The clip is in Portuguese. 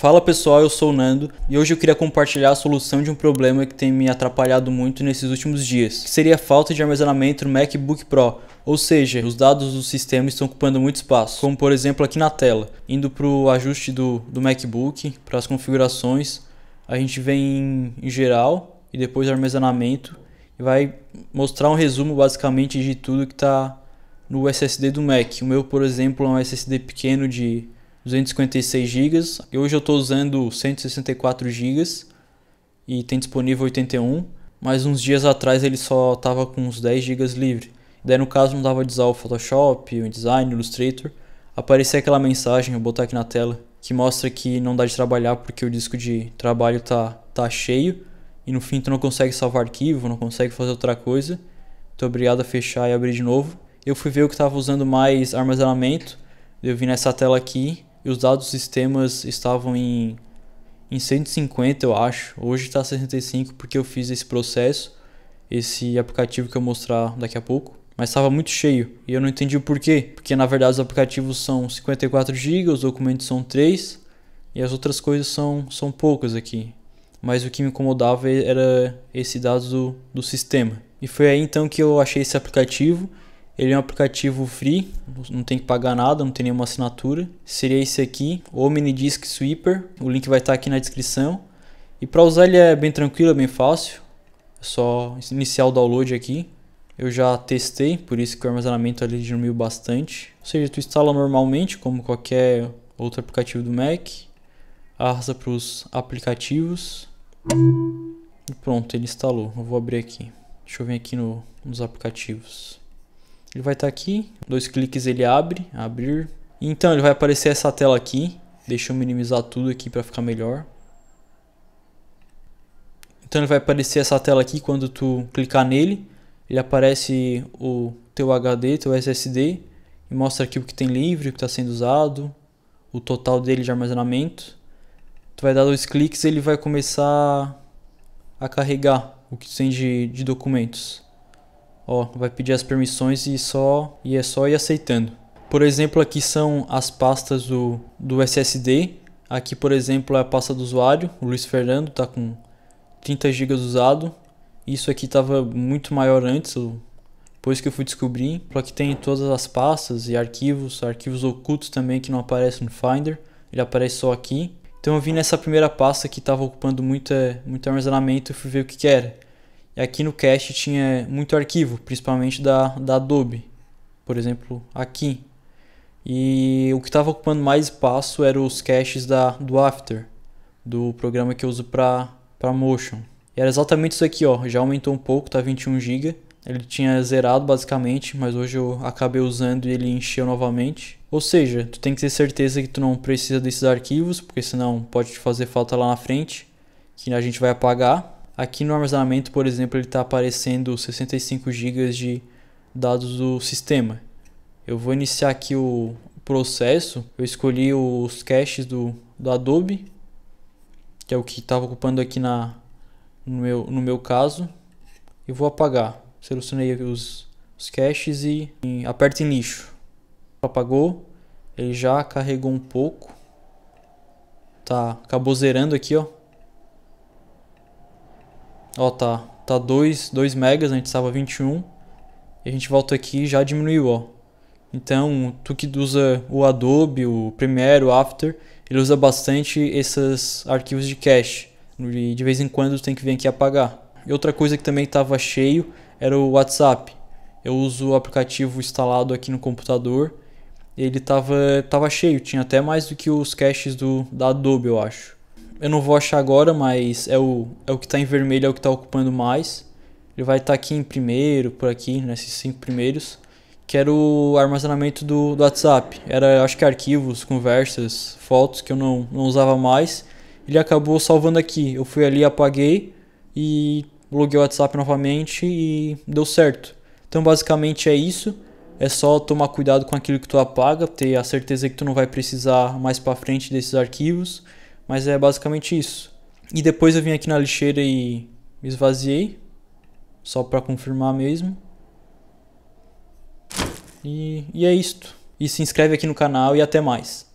Fala pessoal, eu sou o Nando e hoje eu queria compartilhar a solução de um problema que tem me atrapalhado muito nesses últimos dias, que seria a falta de armazenamento no MacBook Pro, ou seja, os dados do sistema estão ocupando muito espaço, como por exemplo aqui na tela. Indo para o ajuste do, do MacBook, para as configurações, a gente vem em, em geral e depois armazenamento e vai mostrar um resumo basicamente de tudo que está no SSD do Mac. O meu, por exemplo, é um SSD pequeno de 256 GB. Hoje eu estou usando 164 GB e tem disponível 81, mas uns dias atrás ele só estava com uns 10 GB livre. Daí no caso não dava de usar o Photoshop, o InDesign, o Illustrator. Aparecia aquela mensagem, vou botar aqui na tela, que mostra que não dá de trabalhar porque o disco de trabalho tá, tá cheio e no fim tu não consegue salvar arquivo, não consegue fazer outra coisa. Tô obrigado a fechar e abrir de novo. Eu fui ver o que estava usando mais armazenamento. Eu vi nessa tela aqui e os dados dos sistemas estavam em, em 150, eu acho. Hoje está 65 porque eu fiz esse processo, esse aplicativo que eu mostrar daqui a pouco. Mas estava muito cheio e eu não entendi o porquê. Porque na verdade os aplicativos são 54 GB, os documentos são 3 e as outras coisas são, são poucas aqui. Mas o que me incomodava era esse dado do, do sistema. E foi aí então que eu achei esse aplicativo ele é um aplicativo free, não tem que pagar nada, não tem nenhuma assinatura. Seria esse aqui, Disk Sweeper. O link vai estar aqui na descrição. E para usar ele é bem tranquilo, é bem fácil. É só iniciar o download aqui. Eu já testei, por isso que o armazenamento ali diminuiu bastante. Ou seja, tu instala normalmente, como qualquer outro aplicativo do Mac. Arrasa para os aplicativos. E pronto, ele instalou. Eu vou abrir aqui. Deixa eu vir aqui no, nos aplicativos. Ele vai estar tá aqui, dois cliques ele abre, abrir. Então ele vai aparecer essa tela aqui. Deixa eu minimizar tudo aqui para ficar melhor. Então ele vai aparecer essa tela aqui quando tu clicar nele. Ele aparece o teu HD, teu SSD e mostra aqui o que tem livre, o que está sendo usado, o total dele de armazenamento. Tu vai dar dois cliques, ele vai começar a carregar o que tem de, de documentos ó, vai pedir as permissões e só e é só ir aceitando. Por exemplo, aqui são as pastas do, do SSD. Aqui, por exemplo, é a pasta do usuário, o Luiz Fernando está com 30 GB usado. Isso aqui estava muito maior antes, depois que eu fui descobrir. Aqui tem todas as pastas e arquivos, arquivos ocultos também que não aparecem no Finder, ele aparece só aqui. Então eu vim nessa primeira pasta que estava ocupando muito, muito armazenamento e fui ver o que, que era aqui no cache tinha muito arquivo, principalmente da, da Adobe, por exemplo, aqui. E o que estava ocupando mais espaço eram os caches da, do After, do programa que eu uso para Motion. E era exatamente isso aqui, ó, já aumentou um pouco, tá 21 GB. Ele tinha zerado basicamente, mas hoje eu acabei usando e ele encheu novamente. Ou seja, tu tem que ter certeza que tu não precisa desses arquivos, porque senão pode te fazer falta lá na frente, que a gente vai apagar. Aqui no armazenamento, por exemplo, ele está aparecendo 65 GB de dados do sistema. Eu vou iniciar aqui o processo. Eu escolhi os caches do, do Adobe, que é o que estava ocupando aqui na, no, meu, no meu caso. E vou apagar. Selecionei os, os caches e em, aperto em lixo. Apagou. Ele já carregou um pouco. Tá, acabou zerando aqui, ó. Ó, tá. Tá 2, 2 megas, a gente estava 21. E a gente volta aqui e já diminuiu, ó. Então, tu que usa o Adobe, o Premiere, o After, ele usa bastante esses arquivos de cache. E de vez em quando tu tem que vir aqui apagar. E outra coisa que também estava cheio era o WhatsApp. Eu uso o aplicativo instalado aqui no computador. Ele estava tava cheio, tinha até mais do que os caches do, da Adobe, eu acho eu não vou achar agora, mas é o, é o que está em vermelho, é o que está ocupando mais. Ele vai estar tá aqui em primeiro, por aqui, nesses cinco primeiros. Que era o armazenamento do, do WhatsApp. Era, acho que arquivos, conversas, fotos que eu não, não usava mais. Ele acabou salvando aqui. Eu fui ali, apaguei e loguei o WhatsApp novamente e deu certo. Então basicamente é isso. É só tomar cuidado com aquilo que tu apaga, ter a certeza que tu não vai precisar mais para frente desses arquivos. Mas é basicamente isso. E depois eu vim aqui na lixeira e esvaziei. Só para confirmar mesmo. E, e é isto. E se inscreve aqui no canal e até mais.